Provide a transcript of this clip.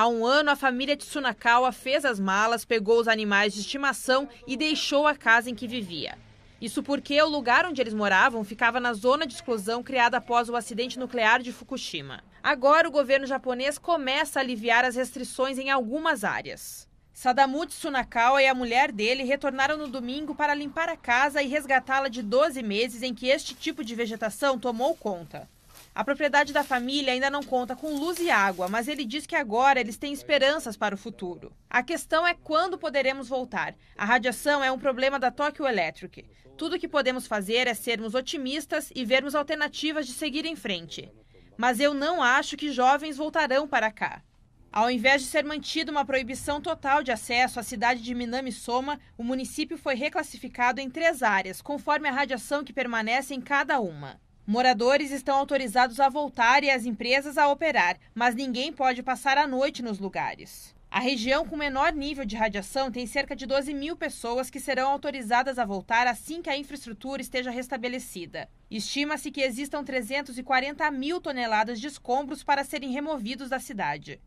Há um ano, a família Tsunakawa fez as malas, pegou os animais de estimação e deixou a casa em que vivia. Isso porque o lugar onde eles moravam ficava na zona de exclusão criada após o acidente nuclear de Fukushima. Agora, o governo japonês começa a aliviar as restrições em algumas áreas. Sadamu Tsunakawa e a mulher dele retornaram no domingo para limpar a casa e resgatá-la de 12 meses em que este tipo de vegetação tomou conta. A propriedade da família ainda não conta com luz e água, mas ele diz que agora eles têm esperanças para o futuro. A questão é quando poderemos voltar. A radiação é um problema da Tokyo Electric. Tudo o que podemos fazer é sermos otimistas e vermos alternativas de seguir em frente. Mas eu não acho que jovens voltarão para cá. Ao invés de ser mantida uma proibição total de acesso à cidade de Minami-Soma, o município foi reclassificado em três áreas, conforme a radiação que permanece em cada uma. Moradores estão autorizados a voltar e as empresas a operar, mas ninguém pode passar a noite nos lugares. A região com menor nível de radiação tem cerca de 12 mil pessoas que serão autorizadas a voltar assim que a infraestrutura esteja restabelecida. Estima-se que existam 340 mil toneladas de escombros para serem removidos da cidade.